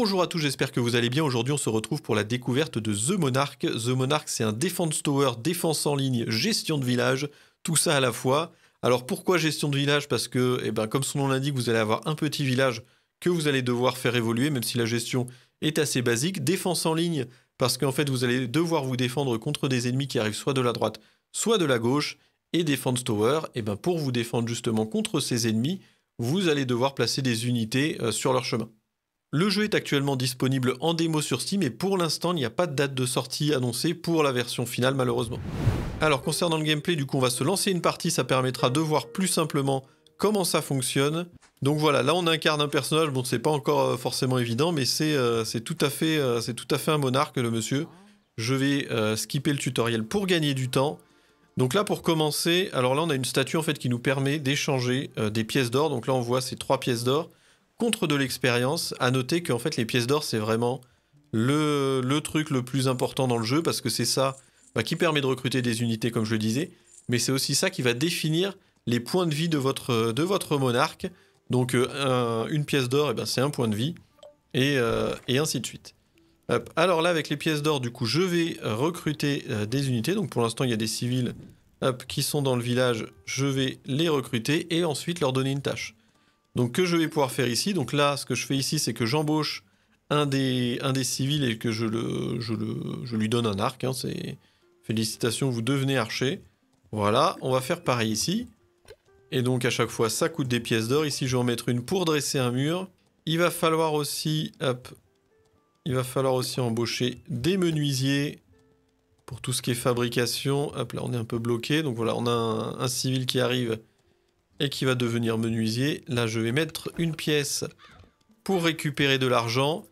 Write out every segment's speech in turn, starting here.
Bonjour à tous, j'espère que vous allez bien. Aujourd'hui, on se retrouve pour la découverte de The Monarch. The Monarch, c'est un Defense Tower, défense en ligne, gestion de village, tout ça à la fois. Alors pourquoi gestion de village Parce que, eh ben, comme son nom l'indique, vous allez avoir un petit village que vous allez devoir faire évoluer, même si la gestion est assez basique. Défense en ligne, parce qu'en fait, vous allez devoir vous défendre contre des ennemis qui arrivent soit de la droite, soit de la gauche. Et Defense Tower, eh ben, pour vous défendre justement contre ces ennemis, vous allez devoir placer des unités euh, sur leur chemin. Le jeu est actuellement disponible en démo sur Steam et pour l'instant, il n'y a pas de date de sortie annoncée pour la version finale malheureusement. Alors concernant le gameplay, du coup on va se lancer une partie, ça permettra de voir plus simplement comment ça fonctionne. Donc voilà, là on incarne un personnage, bon c'est pas encore euh, forcément évident, mais c'est euh, tout, euh, tout à fait un monarque le monsieur. Je vais skipper le tutoriel pour gagner du temps. Donc là pour commencer, alors là on a une statue en fait qui nous permet d'échanger des pièces d'or. Donc là on voit ces trois pièces d'or contre de l'expérience. À noter qu'en fait, les pièces d'or, c'est vraiment le, truc le plus important dans le jeu parce que c'est ça bah, qui permet de recruter des unités, comme je le disais, mais c'est aussi ça qui va définir les points de vie de votre, monarque. Donc, euh, une pièce d'or, eh ben, c'est un point de vie, et, euh, ainsi de suite. Alors là, avec les pièces d'or, du coup, je vais recruter euh, des unités. Donc, pour l'instant, il y a des civils qui sont dans le village. Je vais les recruter et ensuite leur donner une tâche. Donc que je vais pouvoir faire ici. Donc là, ce que je fais ici, c'est que j'embauche un des, civils et que je, le, lui donne un arc. Hein. c'est félicitations, vous devenez archer. Voilà, on va faire pareil ici. Et donc à chaque fois, ça coûte des pièces d'or. Ici, je vais en mettre une pour dresser un mur. Il va falloir aussi, il va falloir aussi embaucher des menuisiers pour tout ce qui est fabrication. Hop là, on est un peu bloqué. Donc voilà, on a un civil qui arrive et qui va devenir menuisier. Là, je vais mettre une pièce pour récupérer de l'argent.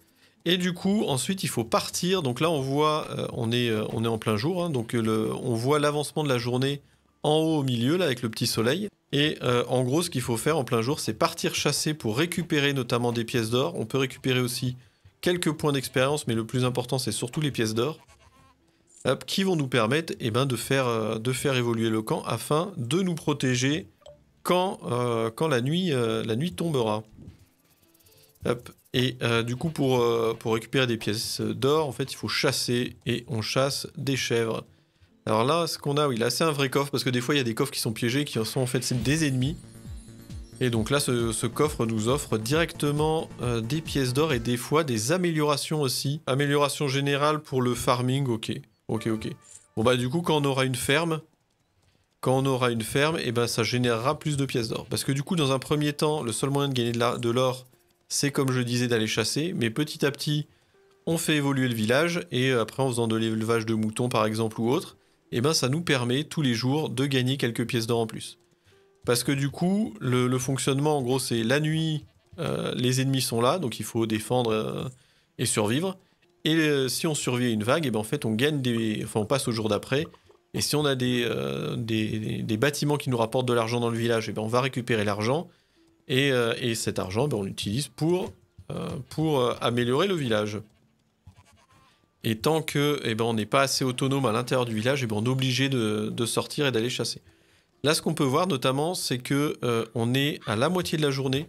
Et du coup, ensuite, il faut partir. Donc là, on voit, euh, on, est, euh, on est en plein jour. Hein. donc euh, le, on voit l'avancement de la journée en haut au milieu, là, avec le petit soleil. Et en gros, ce qu'il faut faire en plein jour, c'est partir chasser pour récupérer notamment des pièces d'or. On peut récupérer aussi quelques points d'expérience, mais le plus important, c'est surtout les pièces d'or. Qui vont nous permettre eh ben, de, faire, de faire évoluer le camp afin de nous protéger euh, quand, la, nuit, euh, tombera. Et euh, du coup, pour, récupérer des pièces d'or, en fait, il faut chasser et on chasse des chèvres. Alors là, ce qu'on a, oui, là, c'est un vrai coffre parce que des fois, il y a des coffres qui sont piégés qui en sont en fait des ennemis. Et donc là, ce, coffre nous offre directement des pièces d'or et des fois des améliorations aussi. Amélioration générale pour le farming, ok. Ok, ok. Bon bah du coup, quand on aura une ferme, quand on aura une ferme, et eh ben ça générera plus de pièces d'or. Parce que du coup, dans un premier temps, le seul moyen de gagner de l'or, c'est comme je disais d'aller chasser, mais petit à petit, on fait évoluer le village, et euh, après en faisant de l'élevage de moutons par exemple ou autre, et eh ben ça nous permet tous les jours de gagner quelques pièces d'or en plus. Parce que du coup, le, fonctionnement en gros c'est la nuit, euh, les ennemis sont là, donc il faut défendre euh, et survivre. Et si on survit une vague, et eh ben en fait on gagne des. on passe au jour d'après et si on a euh, des, des, bâtiments qui nous rapportent de l'argent dans le village, eh ben, on va récupérer l'argent. Et, euh, cet argent, eh ben, on l'utilise pour, euh, pour améliorer le village. Et tant que eh ben, on n'est pas assez autonome à l'intérieur du village, ben, on est obligé de, sortir et d'aller chasser. Là, ce qu'on peut voir notamment, c'est qu'on on est à la moitié de la journée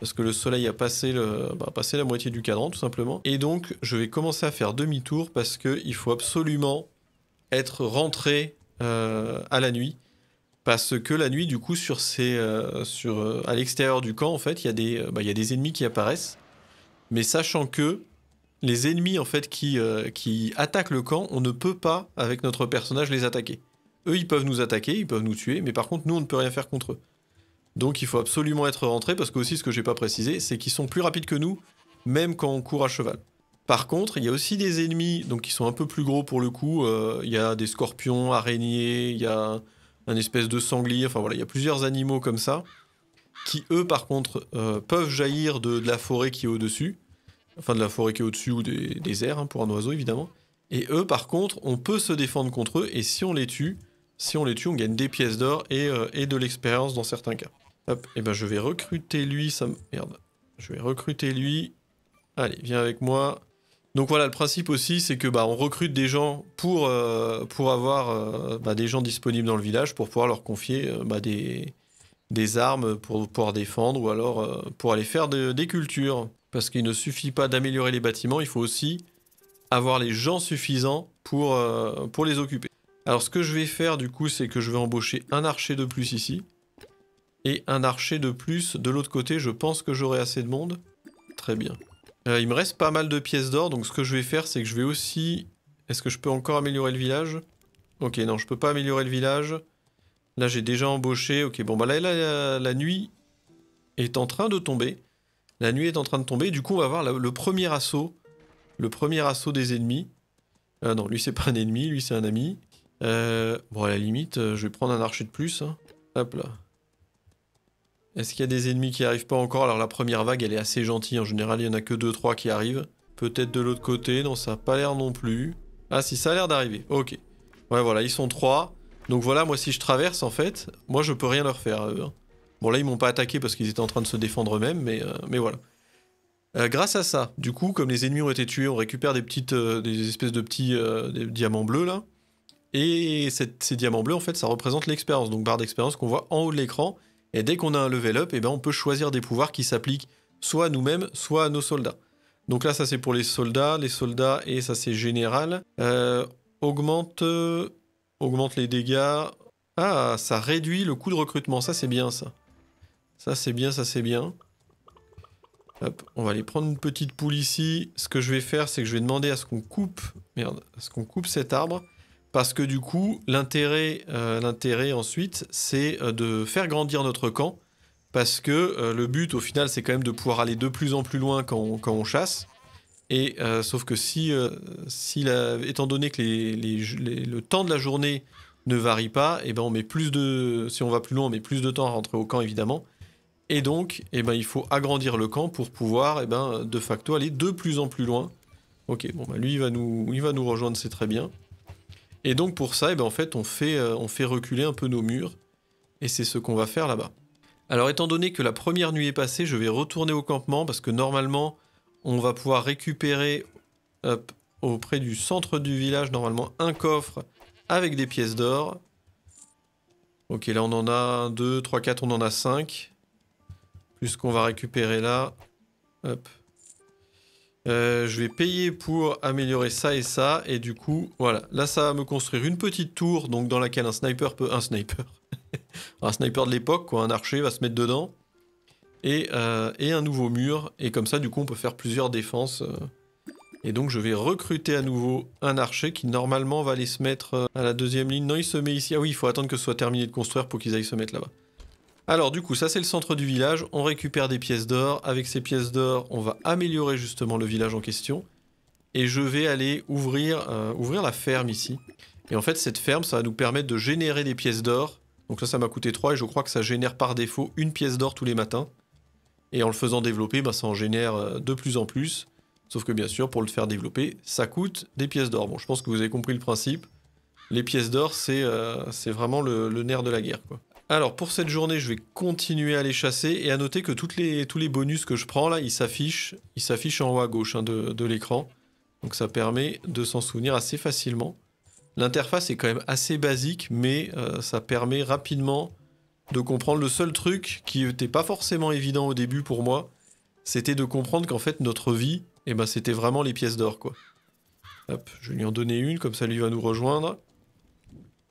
parce que le soleil a passé, le, bah, passé la moitié du cadran tout simplement. Et donc je vais commencer à faire demi-tour parce qu'il faut absolument être rentré euh, à la nuit parce que la nuit, du coup, sur ces, euh, sur, euh, à l'extérieur du camp, en fait, il y, a des, bah, y a des ennemis qui apparaissent. Mais sachant que les ennemis, en fait, qui, qui attaquent le camp, on ne peut pas, avec notre personnage, les attaquer. Eux, ils peuvent nous attaquer, ils peuvent nous tuer, mais par contre, nous, on ne peut rien faire contre eux. Donc, il faut absolument être rentré, parce que aussi, ce que j'ai pas précisé, c'est qu'ils sont plus rapides que nous, même quand on court à cheval. Par contre, il y a aussi des ennemis donc, qui sont un peu plus gros pour le coup. Euh, il y a des scorpions, araignées, il y a un espèce de sanglier. Enfin voilà, il y a plusieurs animaux comme ça qui, eux, par contre, euh, peuvent jaillir de, la forêt qui est au-dessus. Enfin, de la forêt qui est au-dessus ou des, airs hein, pour un oiseau, évidemment. Et eux, par contre, on peut se défendre contre eux. Et si on les tue, si on les tue, on gagne des pièces d'or et, euh, de l'expérience dans certains cas. Hop, et ben je vais recruter lui. Ça me... Merde. Je vais recruter lui. Allez, viens avec moi. Donc voilà, le principe aussi, c'est que bah, on recrute des gens pour, euh, pour avoir euh, bah, des gens disponibles dans le village pour pouvoir leur confier euh, bah, des, armes pour pouvoir défendre ou alors pour aller faire des cultures. Parce qu'il ne suffit pas d'améliorer les bâtiments, il faut aussi avoir les gens suffisants pour, pour les occuper. Alors ce que je vais faire du coup, c'est que je vais embaucher un archer de plus ici et un archer de plus de l'autre côté. Je pense que j'aurai assez de monde. Très bien. Euh, il me reste pas mal de pièces d'or, donc ce que je vais faire, c'est que je vais aussi... Est-ce que je peux encore améliorer le village Ok, non, je peux pas améliorer le village. Là, j'ai déjà embauché. Ok, bon, bah là, la, nuit est en train de tomber. La nuit est en train de tomber. Du coup, on va voir le premier assaut. Le premier assaut des ennemis. Ah non, lui, c'est pas un ennemi. Lui, c'est un ami. Euh, bon, à la limite, je vais prendre un archer de plus. Hein. Hop là. Est-ce qu'il y a des ennemis qui arrivent pas encore Alors la première vague, elle est assez gentille. En général, il y en a que 2-3 qui arrivent. Peut-être de l'autre côté. Non, ça n'a pas l'air non plus. Ah si, ça a l'air d'arriver. Ok. Ouais, voilà, ils sont 3. Donc voilà, moi si je traverse, en fait, moi je peux rien leur faire hein. Bon là, ils m'ont pas attaqué parce qu'ils étaient en train de se défendre eux-mêmes, mais, euh, mais voilà. Euh, grâce à ça, du coup, comme les ennemis ont été tués, on récupère des petites, euh, des espèces de petits diamants bleus là. Et ces diamants bleus, en fait, ça représente l'expérience. Donc barre d'expérience qu'on voit en haut de l'écran. Et dès qu'on a un level up, et eh ben on peut choisir des pouvoirs qui s'appliquent soit à nous-mêmes, soit à nos soldats. Donc là, ça c'est pour les soldats, les soldats et ça c'est général. Euh, augmente, euh, augmente les dégâts. Ah, ça réduit le coût de recrutement. Ça c'est bien ça. Ça c'est bien, ça c'est bien. Hop, on va aller prendre une petite poule ici. Ce que je vais faire, c'est que je vais demander à ce qu'on coupe, merde, à ce qu'on coupe cet arbre parce que du coup, l'intérêt, euh, ensuite, c'est euh, de faire grandir notre camp, parce que euh, le but, au final, c'est quand même de pouvoir aller de plus en plus loin quand on, chasse. Et sauf que si, si étant donné que le temps de la journée ne varie pas, et eh ben on met plus de, si on va plus loin, on met plus de temps à rentrer au camp évidemment. Et donc, et eh ben il faut agrandir le camp pour pouvoir, et eh ben de facto aller de plus en plus loin. Ok, bon bah lui va nous, il va nous rejoindre, c'est très bien. Et donc pour ça, eh ben, en fait, on fait, euh, on fait reculer un peu nos murs. Et c'est ce qu'on va faire là-bas. Alors étant donné que la première nuit est passée, je vais retourner au campement parce que normalement, on va pouvoir récupérer auprès du centre du village normalement un coffre avec des pièces d'or. Ok, là on en a 2, 3, 4, on en a 5. Plus qu'on va récupérer là. Hop. Euh, je vais payer pour améliorer ça et ça. Et du coup, voilà. Là, ça va me construire une petite tour donc dans laquelle un sniper peut... Un sniper. un sniper de l'époque, quoi. Un archer va se mettre dedans. Et, euh, et, un nouveau mur. Et comme ça, du coup, on peut faire plusieurs défenses. Euh. Et donc, je vais recruter à nouveau un archer qui, normalement, va aller se mettre à la deuxième ligne. Non, il se met ici. Ah oui, il faut attendre que ce soit terminé de construire pour qu'ils aillent se mettre là-bas. Alors du coup, ça c'est le centre du village, on récupère des pièces d'or, avec ces pièces d'or, on va améliorer justement le village en question, et je vais aller ouvrir, euh, ouvrir la ferme ici. Et en fait, cette ferme, ça va nous permettre de générer des pièces d'or. Donc ça, ça m'a coûté 3 et je crois que ça génère par défaut une pièce d'or tous les matins. Et en le faisant développer, bah, ça en génère euh, de plus en plus. Sauf que bien sûr, pour le faire développer, ça coûte des pièces d'or. Bon, je pense que vous avez compris le principe. Les pièces d'or, c'est euh, vraiment le nerf de la guerre. quoi. Alors pour cette journée, je vais continuer à les chasser et à noter que tous les bonus que je prends là, ils s'affichent, en haut à gauche hein, de, l'écran. Donc ça permet de s'en souvenir assez facilement. L'interface est quand même assez basique, mais euh, ça permet rapidement de comprendre. Le seul truc qui n'était pas forcément évident au début pour moi, c'était de comprendre qu'en fait notre vie, eh ben, c'était vraiment les pièces d'or. quoi. Hop, je lui en donner une, comme ça lui va nous rejoindre.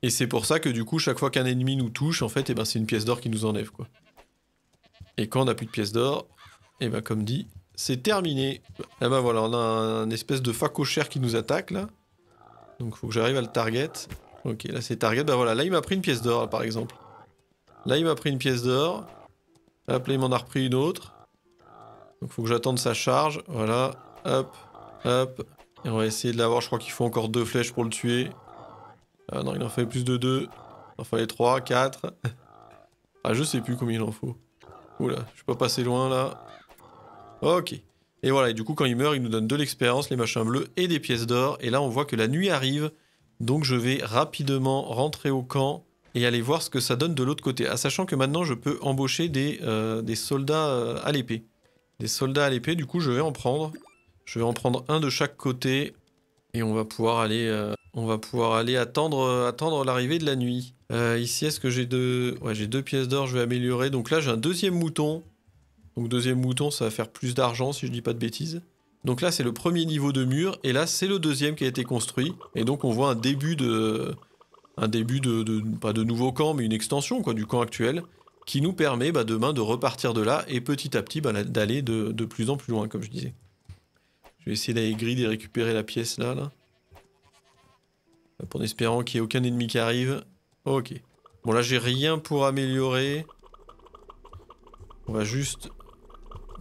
Et c'est pour ça que du coup, chaque fois qu'un ennemi nous touche, en fait, et eh ben, c'est une pièce d'or qui nous enlève. quoi. Et quand on n'a plus de pièce d'or, et eh ben comme dit, c'est terminé. Et eh ben voilà, on a un, espèce de facochère qui nous attaque là. Donc faut que j'arrive à le target. Ok, là c'est target. Bah voilà, là il m'a pris une pièce d'or par exemple. Là il m'a pris une pièce d'or. Hop, là il m'en a repris une autre. Donc faut que j'attende sa charge. Voilà, hop, hop. Et on va essayer de l'avoir. Je crois qu'il faut encore deux flèches pour le tuer. Ah non, il en fallait plus de deux. Il en fallait trois, 4. Ah, je sais plus combien il en faut. Oula, je suis pas passé loin là. Ok. Et voilà, et du coup, quand il meurt, il nous donne de l'expérience, les machins bleus et des pièces d'or. Et là, on voit que la nuit arrive. Donc, je vais rapidement rentrer au camp et aller voir ce que ça donne de l'autre côté. Ah, sachant que maintenant, je peux embaucher des, euh, des soldats euh, à l'épée. Des soldats à l'épée, du coup, je vais en prendre. Je vais en prendre un de chaque côté. Et on va pouvoir aller on va pouvoir aller attendre, euh, attendre l'arrivée de la nuit. Euh, ici, est-ce que j'ai deux... j'ai deux pièces d'or, je vais améliorer. Donc là, j'ai un deuxième mouton. Donc deuxième mouton, ça va faire plus d'argent si je dis pas de bêtises. Donc là, c'est le premier niveau de mur, et là, c'est le deuxième qui a été construit. Et donc, on voit un début de... Un début de, pas de nouveau camp, mais une extension quoi, du camp actuel, qui nous permet bah, demain de repartir de là, et petit à petit bah, d'aller de, de plus en plus loin, comme je disais. Je vais essayer d'aller grid et récupérer la pièce là, là en espérant qu'il n'y ait aucun ennemi qui arrive. Ok. Bon là j'ai rien pour améliorer. On va juste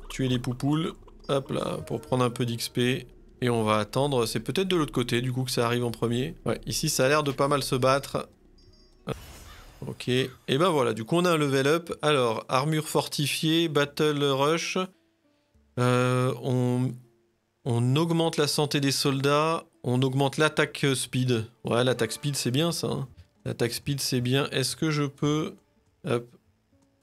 tuer les poupoules. Hop là, pour prendre un peu d'XP. Et on va attendre. C'est peut-être de l'autre côté du coup que ça arrive en premier. Ouais, ici ça a l'air de pas mal se battre. Ok. Et ben voilà, du coup on a un level up. Alors, armure fortifiée, battle rush. Euh, on, on augmente la santé des soldats. On augmente l'attaque speed. Ouais, l'attaque speed, c'est bien ça. Hein. L'attaque speed, c'est bien. Est-ce que je peux... Hop.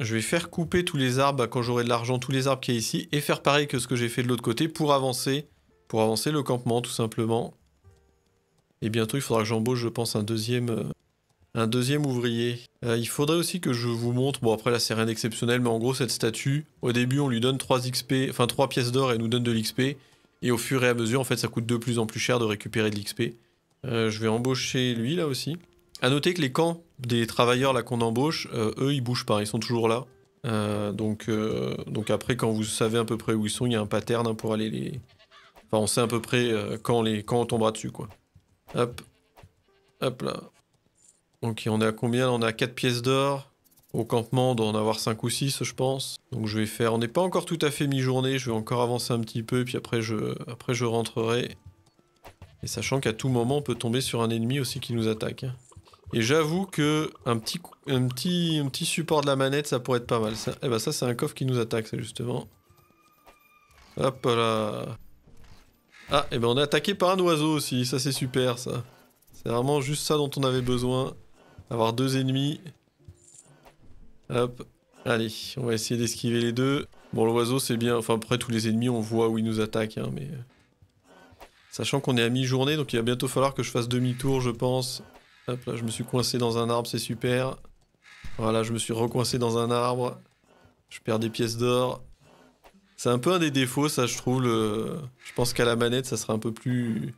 Je vais faire couper tous les arbres bah, quand j'aurai de l'argent, tous les arbres qu'il y a ici, et faire pareil que ce que j'ai fait de l'autre côté pour avancer, pour avancer le campement tout simplement. Et eh bientôt, il faudra que j'embauche, je pense, un deuxième, euh, un deuxième ouvrier. Euh, il faudrait aussi que je vous montre, bon après là c'est rien d'exceptionnel, mais en gros cette statue, au début on lui donne 3 XP, enfin 3 pièces d'or et nous donne de l'XP. Et au fur et à mesure, en fait, ça coûte de plus en plus cher de récupérer de l'XP. Euh, je vais embaucher lui là aussi. A noter que les camps des travailleurs là qu'on embauche, euh, eux, ils bougent pas, ils sont toujours là. Euh, donc, donc après, quand vous savez à peu près où ils sont, il y a un pattern hein, pour aller les. Enfin, on sait à peu près quand, les... on tombera dessus, quoi. Hop. Hop là. Ok, on est à combien On a 4 pièces d'or au campement d'en avoir 5 ou 6 je pense. Donc je vais faire, on n'est pas encore tout à fait mi-journée, je vais encore avancer un petit peu puis après je, après je rentrerai. Et sachant qu'à tout moment on peut tomber sur un ennemi aussi qui nous attaque. Hein. Et j'avoue que un petit, un, petit, un petit support de la manette ça pourrait être pas mal. Ça, et eh ben ça c'est un coffre qui nous attaque ça justement. Hop là Ah et eh ben on est attaqué par un oiseau aussi, ça c'est super ça. C'est vraiment juste ça dont on avait besoin. Avoir deux ennemis Hop. Allez, on va essayer d'esquiver les deux. Bon, l'oiseau, c'est bien. Enfin, après, tous les ennemis, on voit où ils nous attaquent, hein, mais... Euh, sachant qu'on est à mi-journée, donc il va bientôt falloir que je fasse demi-tour, je pense. Hop là, je me suis coincé dans un arbre, c'est super. Voilà, je me suis recoincé dans un arbre. Je perds des pièces d'or. C'est un peu un des défauts, ça, je trouve. Je pense qu'à la manette, ça sera un peu plus...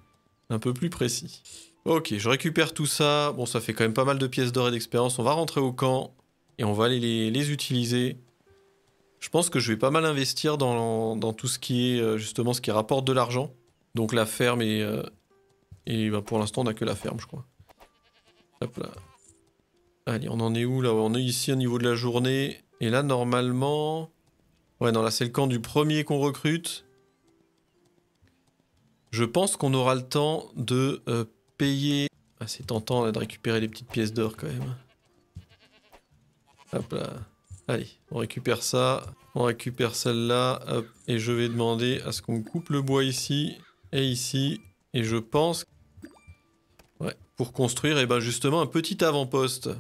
Un peu plus précis. Ok, je récupère tout ça. Bon, ça fait quand même pas mal de pièces d'or et d'expérience. On va rentrer au camp et on va aller les, utiliser. Je pense que je vais pas mal investir dans, tout ce qui est euh, justement ce qui rapporte de l'argent. Donc la ferme et, euh, et ben, pour l'instant on n'a que la ferme je crois. Hop là. Allez on en est où là On est ici au niveau de la journée et là normalement... Ouais non là c'est le camp du premier qu'on recrute. Je pense qu'on aura le temps de euh, payer... assez ah, c'est tentant de récupérer les petites pièces d'or quand même. Hop là. Allez, on récupère ça. On récupère celle-là. Et je vais demander à ce qu'on coupe le bois ici et ici. Et je pense... Ouais, pour construire, et eh ben justement, un petit avant-poste.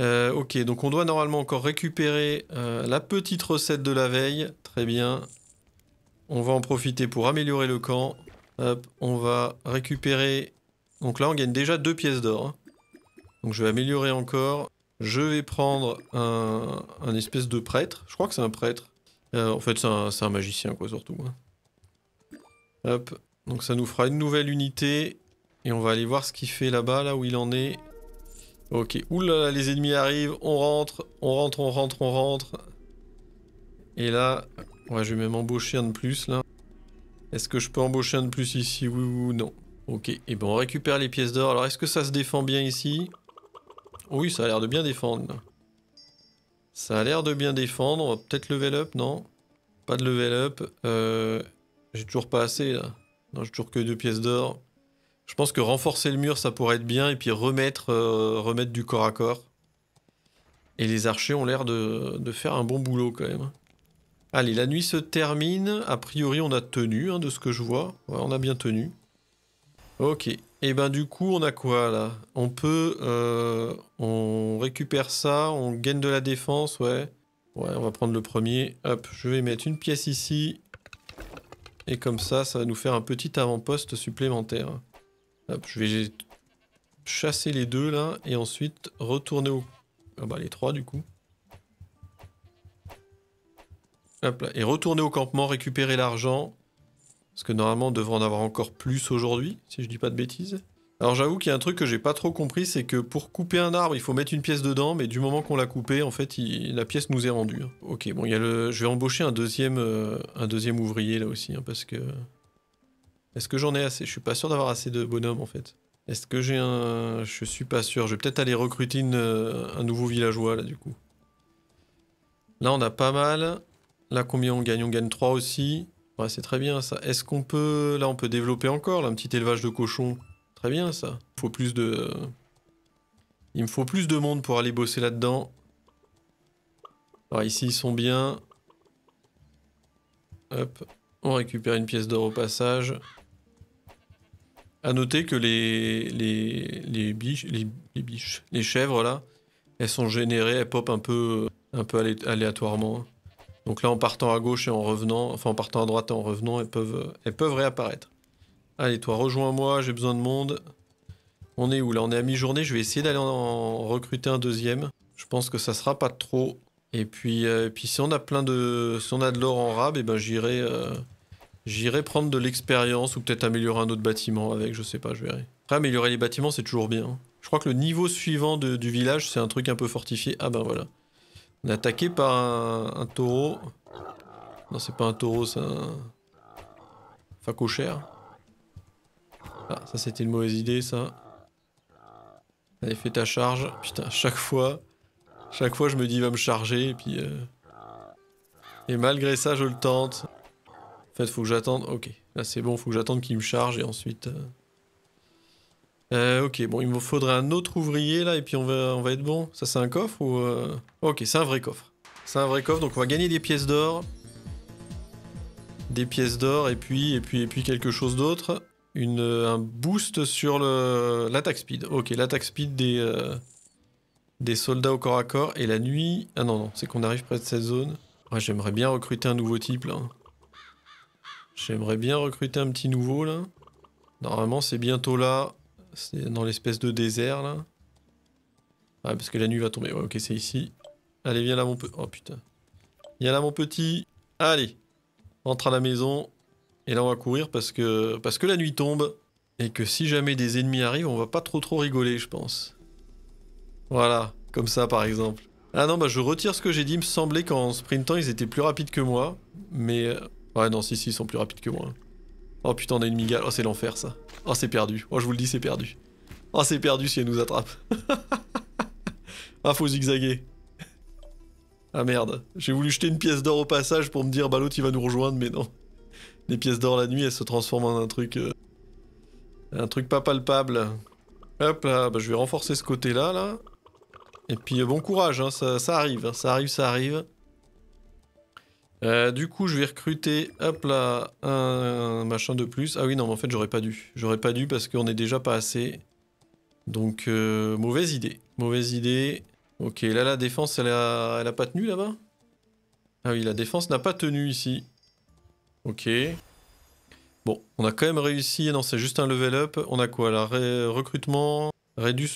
Euh, ok, donc on doit normalement encore récupérer euh, la petite recette de la veille. Très bien. On va en profiter pour améliorer le camp. Hop, on va récupérer... Donc là, on gagne déjà deux pièces d'or. Hein. Donc je vais améliorer encore. Je vais prendre un, espèce de prêtre. Je crois que c'est un prêtre. Euh, en fait, c'est un, magicien, quoi, surtout. Hein. Hop. Donc ça nous fera une nouvelle unité. Et on va aller voir ce qu'il fait là-bas, là où il en est. Ok. Oulala, les ennemis arrivent. On rentre, on rentre, on rentre, on rentre. Et là, ouais, je vais même embaucher un de plus, là. Est-ce que je peux embaucher un de plus ici Oui ou non Ok. Et bon, on récupère les pièces d'or. Alors, est-ce que ça se défend bien ici oui, ça a l'air de bien défendre. Ça a l'air de bien défendre. On va peut-être level up, non Pas de level up. Euh, j'ai toujours pas assez, là. Non, j'ai toujours que deux pièces d'or. Je pense que renforcer le mur, ça pourrait être bien. Et puis remettre, euh, remettre du corps à corps. Et les archers ont l'air de, faire un bon boulot, quand même. Allez, la nuit se termine. A priori, on a tenu, hein, de ce que je vois. Ouais, on a bien tenu. Ok. Et eh ben du coup, on a quoi là On peut, euh, on récupère ça, on gagne de la défense, ouais. Ouais, on va prendre le premier. Hop, je vais mettre une pièce ici. Et comme ça, ça va nous faire un petit avant-poste supplémentaire. Hop, je vais chasser les deux là et ensuite retourner au... Ah bah les trois du coup. Hop là, et retourner au campement, récupérer l'argent parce que normalement, on devrait en avoir encore plus aujourd'hui, si je dis pas de bêtises. Alors j'avoue qu'il y a un truc que j'ai pas trop compris, c'est que pour couper un arbre, il faut mettre une pièce dedans, mais du moment qu'on l'a coupé, en fait, la pièce nous est rendue. Hein. Ok, bon, il y a le... je vais embaucher un deuxième, euh, un deuxième ouvrier là aussi, hein, parce que... Est-ce que j'en ai assez Je suis pas sûr d'avoir assez de bonhommes en fait. Est-ce que j'ai un... Je suis pas sûr. Je vais peut-être aller recruter euh, un nouveau villageois là du coup. Là on a pas mal. Là combien on gagne On gagne 3 aussi. Ouais, c'est très bien ça. Est-ce qu'on peut... Là, on peut développer encore, là, un petit élevage de cochons. Très bien ça. Faut plus de... Il me faut plus de monde pour aller bosser là-dedans. Alors ici, ils sont bien. Hop. On récupère une pièce d'or au passage. À noter que les, les, les, biches, les, biches, les chèvres là, elles sont générées, elles pop un peu, un peu aléatoirement. Hein. Donc là, en partant à gauche et en revenant, enfin en partant à droite et en revenant, elles peuvent, peuvent réapparaître. Allez, toi, rejoins-moi, j'ai besoin de monde. On est où là On est à mi-journée, je vais essayer d'aller en recruter un deuxième. Je pense que ça sera pas trop. Et puis, euh, puis si on a plein de, si on a de l'or en rab, et eh ben j'irai, euh, j'irai prendre de l'expérience ou peut-être améliorer un autre bâtiment avec, je sais pas, je verrai. Après, améliorer les bâtiments, c'est toujours bien. Hein. Je crois que le niveau suivant du village, c'est un truc un peu fortifié. Ah ben voilà. On est attaqué par un, taureau. Non, c'est pas un taureau, c'est un. Facochère. Ah, ça c'était une mauvaise idée, ça. Allez, fais ta charge. Putain, chaque fois. Chaque fois, je me dis, va me charger, et puis. Euh, et malgré ça, je le tente. En fait, faut que j'attende. Ok, là c'est bon, faut que j'attende qu'il me charge, et ensuite. Euh, euh, ok, bon, il me faudrait un autre ouvrier là et puis on va, on va être bon. Ça, c'est un coffre ou. Euh, ok, c'est un vrai coffre. C'est un vrai coffre, donc on va gagner des pièces d'or. Des pièces d'or et puis, et puis, et puis quelque chose d'autre. Une, euh, un boost sur le, l'attaque speed. Ok, l'attaque speed des, des soldats au corps à corps. Et la nuit. Ah non, non, c'est qu'on arrive près de cette zone. j'aimerais bien recruter un nouveau type là. J'aimerais bien recruter un petit nouveau là. Normalement, c'est bientôt là. C'est dans l'espèce de désert là. Ah parce que la nuit va tomber. Ouais ok c'est ici. Allez viens là mon petit. Oh putain. Viens là mon petit. Allez. Entre à la maison. Et là on va courir parce que, parce que la nuit tombe. Et que si jamais des ennemis arrivent on va pas trop trop rigoler je pense. Voilà. Comme ça par exemple. Ah non bah je retire ce que j'ai dit. Il me semblait qu'en sprintant ils étaient plus rapides que moi. Mais... Euh, ouais non si si ils sont plus rapides que moi. Oh putain, on a une migale. Oh, c'est l'enfer ça. Oh, c'est perdu. Oh, je vous le dis, c'est perdu. Oh, c'est perdu si elle nous attrape. ah, faut zigzaguer. Ah merde. J'ai voulu jeter une pièce d'or au passage pour me dire, bah l'autre il va nous rejoindre, mais non. Les pièces d'or la nuit, elles se transforment en un truc. Euh, un truc pas palpable. Hop là, bah, je vais renforcer ce côté-là, là. Et puis, euh, bon courage, hein. hein. ça, arrive. ça arrive, ça arrive. Euh, du coup, je vais recruter, hop là, un machin de plus. Ah oui, non, mais en fait, j'aurais pas dû. J'aurais pas dû parce qu'on est déjà pas assez. Donc, euh, mauvaise idée. Mauvaise idée. Ok, là, la défense, elle a, elle a pas tenu là-bas Ah oui, la défense n'a pas tenu ici. Ok. Bon, on a quand même réussi. Non, c'est juste un level up. On a quoi là Recrutement. Réduit,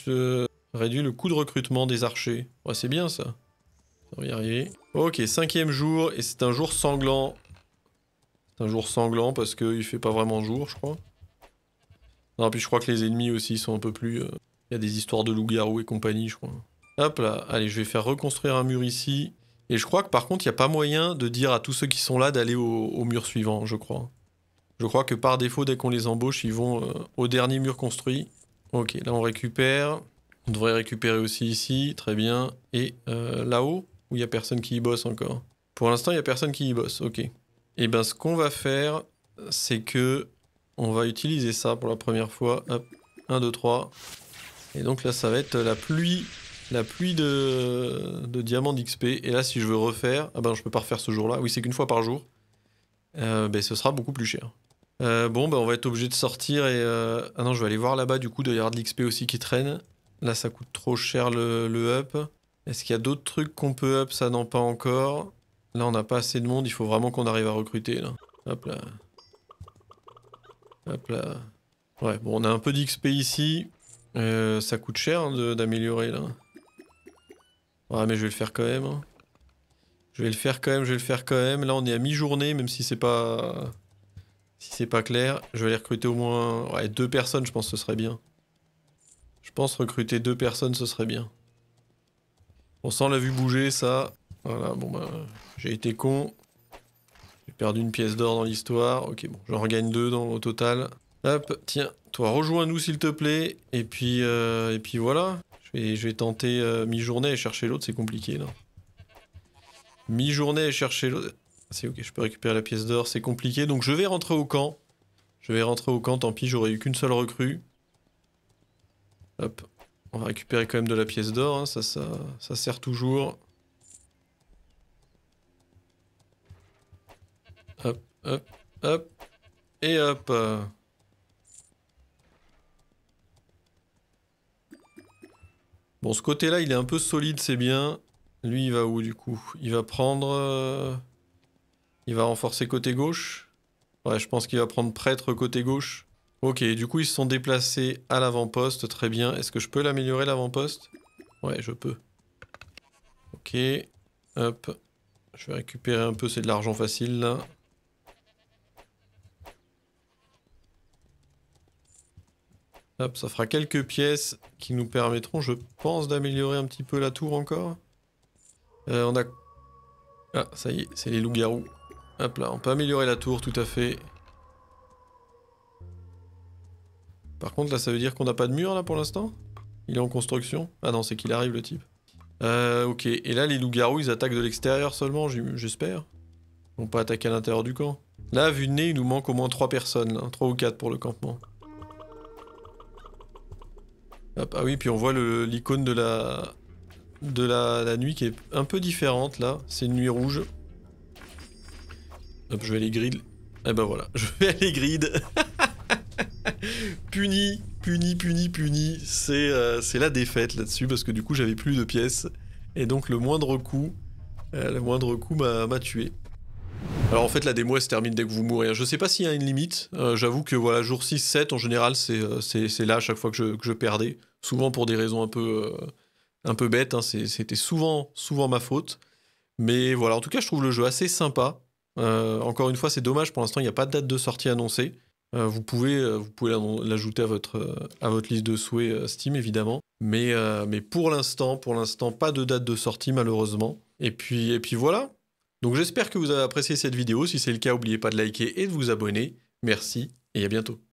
réduit le coût de recrutement des archers. Ouais, c'est bien ça. On Ok, cinquième jour, et c'est un jour sanglant. C'est un jour sanglant parce qu'il fait pas vraiment jour, je crois. Non, puis je crois que les ennemis aussi sont un peu plus... Euh, il y a des histoires de loups-garous et compagnie, je crois. Hop là, allez, je vais faire reconstruire un mur ici. Et je crois que par contre, il n'y a pas moyen de dire à tous ceux qui sont là d'aller au, mur suivant, je crois. Je crois que par défaut, dès qu'on les embauche, ils vont euh, au dernier mur construit. Ok, là on récupère. On devrait récupérer aussi ici, très bien. Et euh, là-haut ou il n'y a personne qui y bosse encore Pour l'instant, il n'y a personne qui y bosse, ok. Et eh ben, ce qu'on va faire, c'est que on va utiliser ça pour la première fois. Hop, 1, 2, 3. Et donc là, ça va être la pluie, la pluie de, diamants d'XP. Et là, si je veux refaire, ah ben je peux pas refaire ce jour-là. Oui, c'est qu'une fois par jour. Euh, ben, ce sera beaucoup plus cher. Euh, bon, ben, on va être obligé de sortir et... Euh, ah non, je vais aller voir là-bas, du coup, de y de l'XP aussi qui traîne. Là, ça coûte trop cher le, le up. Est-ce qu'il y a d'autres trucs qu'on peut up Ça, non, pas encore. Là, on n'a pas assez de monde. Il faut vraiment qu'on arrive à recruter, là. Hop là. Hop là. Ouais, bon, on a un peu d'XP ici. Euh, ça coûte cher hein, d'améliorer, là. Ouais, mais je vais le faire quand même. Hein. Je vais le faire quand même, je vais le faire quand même. Là, on est à mi-journée, même si c'est pas... Si c'est pas clair. Je vais aller recruter au moins... Ouais, deux personnes, je pense, que ce serait bien. Je pense recruter deux personnes, ce serait bien. On ça, l'a vu bouger, ça. Voilà, bon, ben, j'ai été con. J'ai perdu une pièce d'or dans l'histoire. Ok, bon, j'en regagne deux au total. Hop, tiens, toi, rejoins-nous, s'il te plaît. Et puis, euh, et puis voilà. Je vais, tenter euh, mi-journée et chercher l'autre, c'est compliqué, là. Mi-journée et chercher l'autre. C'est ok, je peux récupérer la pièce d'or, c'est compliqué. Donc, je vais rentrer au camp. Je vais rentrer au camp, tant pis, j'aurais eu qu'une seule recrue. Hop, on va récupérer quand même de la pièce d'or, hein, ça, ça, ça sert toujours. Hop, hop, hop, et hop. Bon, ce côté-là, il est un peu solide, c'est bien. Lui, il va où, du coup Il va prendre... Euh, il va renforcer côté gauche Ouais, je pense qu'il va prendre prêtre côté gauche. Ok, du coup ils se sont déplacés à l'avant-poste, très bien. Est-ce que je peux l'améliorer l'avant-poste Ouais, je peux. Ok, hop. Je vais récupérer un peu, c'est de l'argent facile là. Hop, ça fera quelques pièces qui nous permettront, je pense, d'améliorer un petit peu la tour encore. Euh, on a... Ah, ça y est, c'est les loups-garous. Hop là, on peut améliorer la tour, tout à fait. Par contre, là, ça veut dire qu'on n'a pas de mur, là, pour l'instant Il est en construction Ah non, c'est qu'il arrive, le type. Euh, ok. Et là, les loups-garous, ils attaquent de l'extérieur seulement, j'espère. Ils vont pas attaquer à l'intérieur du camp. Là, vu nez, il nous manque au moins 3 personnes, hein, trois 3 ou 4 pour le campement. Hop. Ah oui, puis on voit l'icône de la de la, nuit qui est un peu différente là. C'est une nuit rouge. Hop, je vais aller grid. Et eh ben voilà, je vais aller grid. puni, puni, puni, puni. Euh, c'est la défaite là-dessus parce que du coup j'avais plus de pièces. Et donc le moindre coup, euh, le moindre coup m'a tué. Alors en fait la démo elle se termine dès que vous mourrez. Je sais pas s'il y a une limite. Euh, j'avoue que voilà jour 6, 7 en général c'est là à chaque fois que je, perdais. Souvent pour des raisons un peu, un peu bêtes. Hein. C'était souvent, souvent ma faute. Mais voilà en tout cas je trouve le jeu assez sympa. encore une fois c'est dommage pour l'instant il n'y a pas de date de sortie annoncée. Euh, vous pouvez, euh, vous pouvez l'ajouter à votre, euh, à votre liste de souhaits Steam, évidemment. Mais, pour l'instant, pour l'instant, pas de date de sortie, malheureusement. Et puis, et puis voilà. Donc j'espère que vous avez apprécié cette vidéo. Si c'est le cas, n'oubliez pas de liker et de vous abonner. Merci et à bientôt.